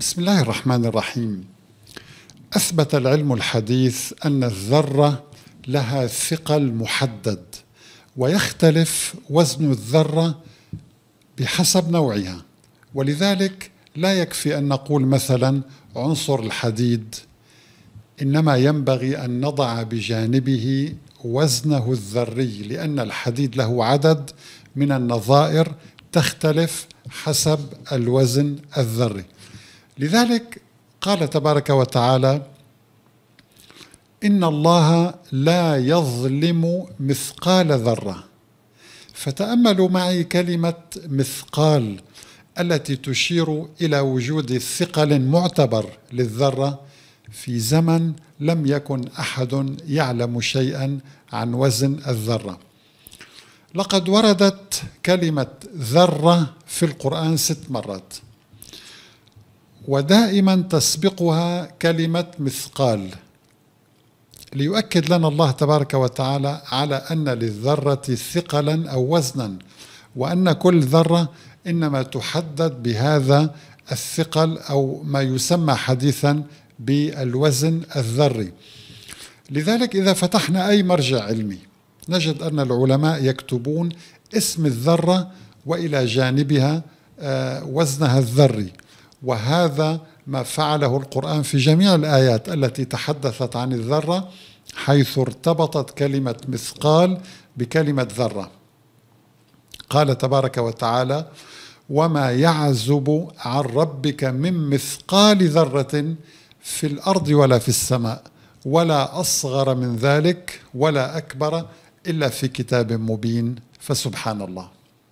بسم الله الرحمن الرحيم اثبت العلم الحديث ان الذره لها ثقل محدد ويختلف وزن الذره بحسب نوعها ولذلك لا يكفي ان نقول مثلا عنصر الحديد انما ينبغي ان نضع بجانبه وزنه الذري لان الحديد له عدد من النظائر تختلف حسب الوزن الذري لذلك قال تبارك وتعالى ان الله لا يظلم مثقال ذره فتاملوا معي كلمه مثقال التي تشير الى وجود ثقل معتبر للذره في زمن لم يكن احد يعلم شيئا عن وزن الذره لقد وردت كلمه ذره في القران ست مرات ودائما تسبقها كلمة مثقال ليؤكد لنا الله تبارك وتعالى على أن للذرة ثقلا أو وزنا وأن كل ذرة إنما تحدد بهذا الثقل أو ما يسمى حديثا بالوزن الذري لذلك إذا فتحنا أي مرجع علمي نجد أن العلماء يكتبون اسم الذرة وإلى جانبها آه، وزنها الذري وهذا ما فعله القرآن في جميع الآيات التي تحدثت عن الذرة حيث ارتبطت كلمة مثقال بكلمة ذرة قال تبارك وتعالى وما يعزب عن ربك من مثقال ذرة في الأرض ولا في السماء ولا أصغر من ذلك ولا أكبر إلا في كتاب مبين فسبحان الله